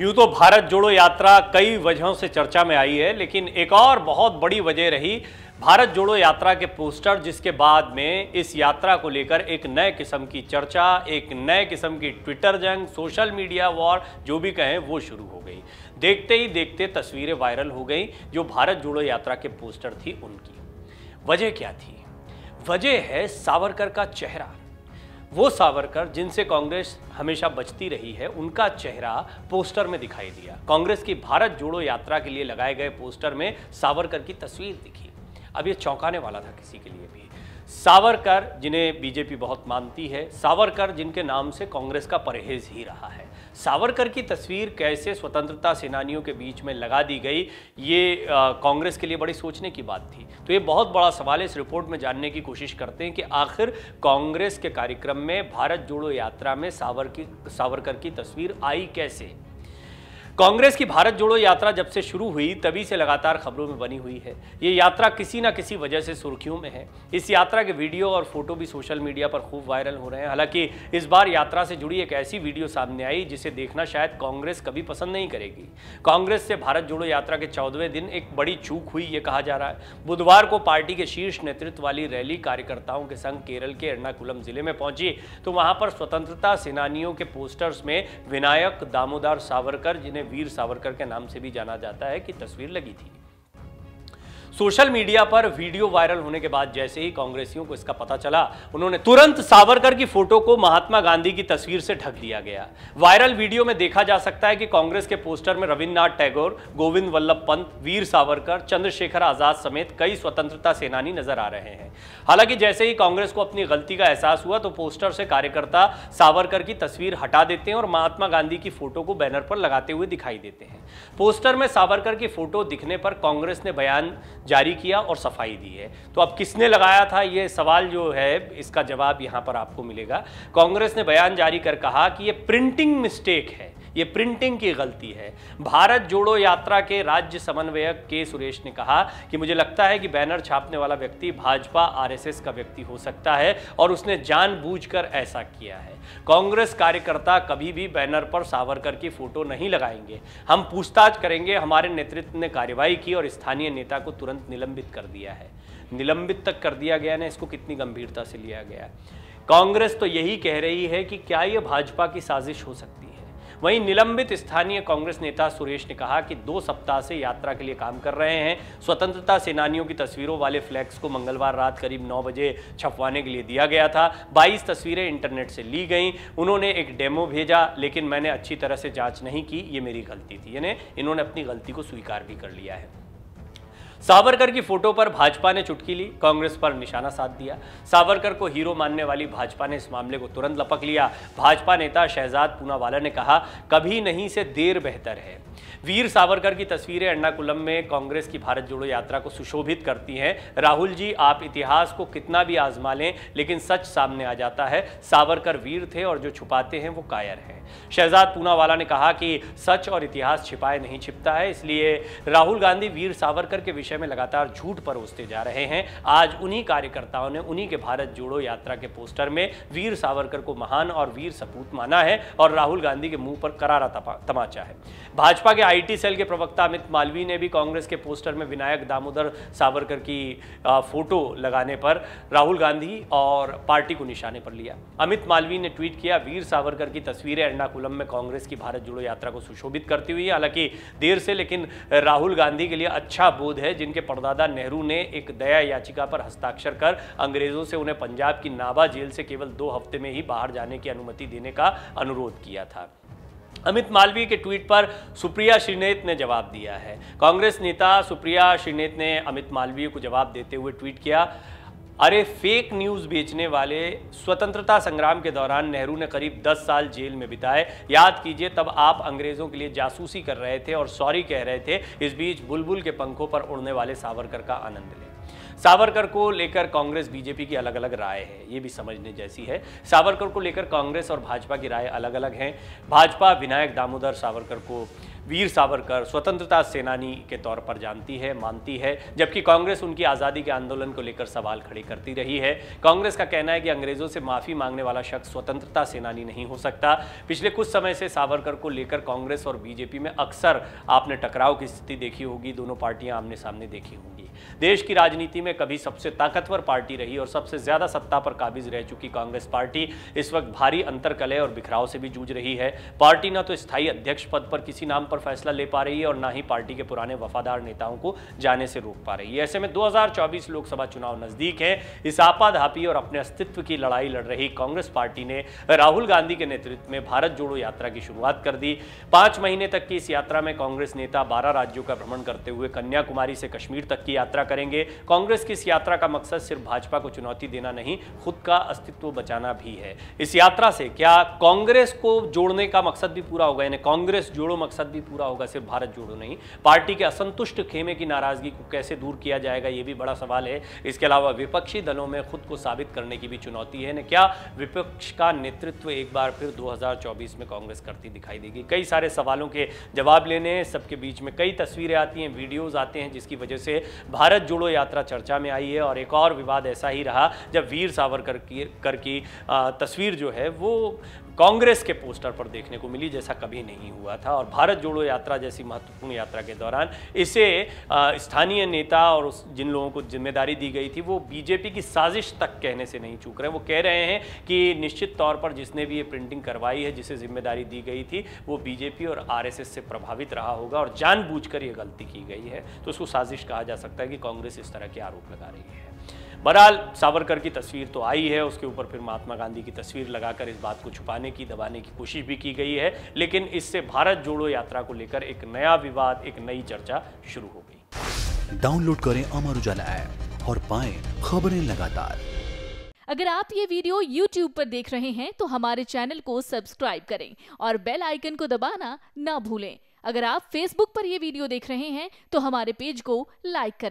यूं तो भारत जोड़ो यात्रा कई वजहों से चर्चा में आई है लेकिन एक और बहुत बड़ी वजह रही भारत जोड़ो यात्रा के पोस्टर जिसके बाद में इस यात्रा को लेकर एक नए किस्म की चर्चा एक नए किस्म की ट्विटर जंग सोशल मीडिया वॉर जो भी कहें वो शुरू हो गई देखते ही देखते तस्वीरें वायरल हो गई जो भारत जोड़ो यात्रा के पोस्टर थी उनकी वजह क्या थी वजह है सावरकर का चेहरा वो सावरकर जिनसे कांग्रेस हमेशा बचती रही है उनका चेहरा पोस्टर में दिखाई दिया कांग्रेस की भारत जोड़ो यात्रा के लिए लगाए गए पोस्टर में सावरकर की तस्वीर दिखी अब ये चौंकाने वाला था किसी के लिए भी सावरकर जिन्हें बीजेपी बहुत मानती है सावरकर जिनके नाम से कांग्रेस का परहेज ही रहा है सावरकर की तस्वीर कैसे स्वतंत्रता सेनानियों के बीच में लगा दी गई ये कांग्रेस के लिए बड़ी सोचने की बात थी तो ये बहुत बड़ा सवाल है इस रिपोर्ट में जानने की कोशिश करते हैं कि आखिर कांग्रेस के कार्यक्रम में भारत जोड़ो यात्रा में सावर की सावरकर की तस्वीर आई कैसे कांग्रेस की भारत जोड़ो यात्रा जब से शुरू हुई तभी से लगातार खबरों में बनी हुई है ये यात्रा किसी ना किसी वजह से सुर्खियों में है इस यात्रा के वीडियो और फोटो भी सोशल मीडिया पर खूब वायरल हो रहे हैं हालांकि इस बार यात्रा से जुड़ी एक ऐसी वीडियो सामने आई जिसे देखना शायद कांग्रेस कभी पसंद नहीं करेगी कांग्रेस से भारत जोड़ो यात्रा के चौदहवें दिन एक बड़ी चूक हुई ये कहा जा रहा है बुधवार को पार्टी के शीर्ष नेतृत्व वाली रैली कार्यकर्ताओं के संग केरल के एर्नाकुलम जिले में पहुंची तो वहां पर स्वतंत्रता सेनानियों के पोस्टर्स में विनायक दामोदर सावरकर जिन्हें वीर सावरकर के नाम से भी जाना जाता है कि तस्वीर लगी थी सोशल मीडिया पर वीडियो वायरल होने के बाद जैसे ही कांग्रेसियों को इसका पता चला उन्होंने तुरंत सावरकर की फोटो को महात्मा गांधी की तस्वीर से ढक दिया गया वायरल वीडियो में देखा जा सकता है कि कांग्रेस के पोस्टर में रविन्द्रनाथ टैगोर गोविंद वल्लभ पंत वीर सावरकर चंद्रशेखर आजाद समेत कई स्वतंत्रता सेनानी नजर आ रहे हैं हालांकि जैसे ही कांग्रेस को अपनी गलती का एहसास हुआ तो पोस्टर से कार्यकर्ता सावरकर की तस्वीर हटा देते हैं और महात्मा गांधी की फोटो को बैनर पर लगाते हुए दिखाई देते हैं पोस्टर में सावरकर की फोटो दिखने पर कांग्रेस ने बयान जारी किया और सफाई दी है तो अब किसने लगाया था ये सवाल जो है इसका जवाब यहाँ पर आपको मिलेगा कांग्रेस ने बयान जारी कर कहा कि ये प्रिंटिंग मिस्टेक है ये प्रिंटिंग की गलती है भारत जोड़ो यात्रा के राज्य समन्वयक के सुरेश ने कहा कि मुझे लगता है कि बैनर छापने वाला व्यक्ति भाजपा आरएसएस का व्यक्ति हो सकता है और उसने जानबूझकर ऐसा किया है कांग्रेस कार्यकर्ता कभी भी बैनर पर सावरकर की फोटो नहीं लगाएंगे हम पूछताछ करेंगे हमारे नेतृत्व ने कार्यवाही की और स्थानीय नेता को तुरंत निलंबित कर दिया है निलंबित तक कर दिया गया ना इसको कितनी गंभीरता से लिया गया कांग्रेस तो यही कह रही है कि क्या ये भाजपा की साजिश हो सकती है वहीं निलंबित स्थानीय कांग्रेस नेता सुरेश ने कहा कि दो सप्ताह से यात्रा के लिए काम कर रहे हैं स्वतंत्रता सेनानियों की तस्वीरों वाले फ्लैक्स को मंगलवार रात करीब नौ बजे छपवाने के लिए दिया गया था बाईस तस्वीरें इंटरनेट से ली गई उन्होंने एक डेमो भेजा लेकिन मैंने अच्छी तरह से जाँच नहीं की ये मेरी गलती थी यानी इन्होंने अपनी गलती को स्वीकार भी कर लिया है सावरकर की फोटो पर भाजपा ने चुटकी ली कांग्रेस पर निशाना साध दिया सावरकर को हीरो मानने वाली भाजपा ने इस मामले को तुरंत लपक लिया भाजपा नेता शहजाद पूनावाला ने कहा कभी नहीं से देर बेहतर है वीर सावरकर की तस्वीरें अन्नाकुलम में कांग्रेस की भारत जोड़ो यात्रा को सुशोभित करती हैं राहुल जी आप इतिहास को कितना भी आजमा लें लेकिन सच सामने आ जाता है सावरकर वीर थे और जो छुपाते हैं वो कायर हैं है शहजाद पूनावाला ने कहा कि सच और इतिहास छिपाए नहीं छिपता है इसलिए राहुल गांधी वीर सावरकर के विषय में लगातार झूठ परोसते जा रहे हैं आज उन्हीं कार्यकर्ताओं ने उन्हीं के भारत जोड़ो यात्रा के पोस्टर में वीर सावरकर को महान और वीर सपूत माना है और राहुल गांधी के मुंह पर करारा तमाचा है भाजपा के आई सेल के प्रवक्ता अमित मालवीय ने भी कांग्रेस के पोस्टर में विनायक दामोदर सावरकर की फोटो लगाने पर राहुल गांधी और पार्टी को निशाने पर लिया अमित मालवीय ने ट्वीट किया वीर सावरकर की तस्वीरें एर्नाकुलम में कांग्रेस की भारत जोड़ो यात्रा को सुशोभित करती हुई हालांकि देर से लेकिन राहुल गांधी के लिए अच्छा बोध है जिनके परदादा नेहरू ने एक दया याचिका पर हस्ताक्षर कर अंग्रेजों से उन्हें पंजाब की नाबा जेल से केवल दो हफ्ते में ही बाहर जाने की अनुमति देने का अनुरोध किया था अमित मालवीय के ट्वीट पर सुप्रिया श्रीनेत ने जवाब दिया है कांग्रेस नेता सुप्रिया श्रीनेत ने अमित मालवीय को जवाब देते हुए ट्वीट किया अरे फेक न्यूज बेचने वाले स्वतंत्रता संग्राम के दौरान नेहरू ने करीब 10 साल जेल में बिताए याद कीजिए तब आप अंग्रेजों के लिए जासूसी कर रहे थे और सॉरी कह रहे थे इस बीच बुलबुल के पंखों पर उड़ने वाले सावरकर का आनंद लें सावरकर को लेकर कांग्रेस बीजेपी की अलग अलग राय है ये भी समझने जैसी है सावरकर को लेकर कांग्रेस और भाजपा की राय अलग अलग हैं भाजपा विनायक दामोदर सावरकर को वीर सावरकर स्वतंत्रता सेनानी के तौर पर जानती है मानती है जबकि कांग्रेस उनकी आज़ादी के आंदोलन को लेकर सवाल खड़े करती रही है कांग्रेस का कहना है कि अंग्रेजों से माफ़ी मांगने वाला शख्स स्वतंत्रता सेनानी नहीं हो सकता पिछले कुछ समय से सावरकर को लेकर कांग्रेस और बीजेपी में अक्सर आपने टकराव की स्थिति देखी होगी दोनों पार्टियां आमने सामने देखी होंगी देश की राजनीति में कभी सबसे ताकतवर पार्टी रही और सबसे ज़्यादा सत्ता पर काबिज रह चुकी कांग्रेस पार्टी इस वक्त भारी अंतरकले और बिखराव से भी जूझ रही है पार्टी न तो स्थायी अध्यक्ष पद पर किसी नाम पर फैसला ले पा रही है और ना ही पार्टी के पुराने वफादार नेताओं को जाने से रोक पा रही है ऐसे में दो लोकसभा चुनाव नजदीक है इस आपाधापी और अपने अस्तित्व की लड़ाई लड़ रही कांग्रेस पार्टी ने राहुल गांधी के नेतृत्व में भारत जोड़ो यात्रा की शुरुआत कर दी पांच महीने तक की इस यात्रा में कांग्रेस नेता बारह राज्यों का भ्रमण करते हुए कन्याकुमारी से कश्मीर तक की यात्रा यात्रा करेंगे कांग्रेस की इस यात्रा का मकसद सिर्फ भाजपा को चुनौती देना नहीं खुद का अस्तित्व बचाना भी है इस यात्रा से क्या कांग्रेस को जोड़ने का मकसद भी पूरा होगा यानी कांग्रेस जोड़ो मकसद भी पूरा होगा सिर्फ भारत जोड़ो नहीं पार्टी के असंतुष्ट खेमे की नाराजगी को कैसे दूर किया जाएगा यह भी बड़ा सवाल है इसके अलावा विपक्षी दलों में खुद को साबित करने की भी चुनौती है क्या विपक्ष का नेतृत्व एक बार फिर 2024 में कांग्रेस करती दिखाई देगी कई सारे सवालों के जवाब लेने सबके बीच में कई तस्वीरें आती हैं वीडियोज आते हैं जिसकी वजह से भारत जोड़ो यात्रा चर्चा में आई है और एक और विवाद ऐसा ही रहा जब वीर सावरकर की कर की तस्वीर जो है वो कांग्रेस के पोस्टर पर देखने को मिली जैसा कभी नहीं हुआ था और भारत जोड़ो यात्रा जैसी महत्वपूर्ण यात्रा के दौरान इसे स्थानीय नेता और उस जिन लोगों को जिम्मेदारी दी गई थी वो बीजेपी की साजिश तक कहने से नहीं चूक रहे वो कह रहे हैं कि निश्चित तौर पर जिसने भी ये प्रिंटिंग करवाई है जिसे जिम्मेदारी दी गई थी वो बीजेपी और आर से प्रभावित रहा होगा और जानबूझ ये गलती की गई है तो उसको साजिश कहा जा सकता है कि कांग्रेस इस तरह के आरोप लगा रही है बहरहाल सावरकर की तस्वीर तो आई है उसके ऊपर फिर महात्मा गांधी की तस्वीर लगाकर इस बात को छुपाने की दबाने की कोशिश भी की गई है लेकिन इससे भारत जोड़ो यात्रा को लेकर एक नया विवाद एक नई चर्चा शुरू हो गई डाउनलोड करें अमर उजाला ऐप और पाए खबरें लगातार अगर आप ये वीडियो YouTube पर देख रहे हैं तो हमारे चैनल को सब्सक्राइब करें और बेल आइकन को दबाना ना भूलें अगर आप Facebook पर यह वीडियो देख रहे हैं तो हमारे पेज को लाइक करें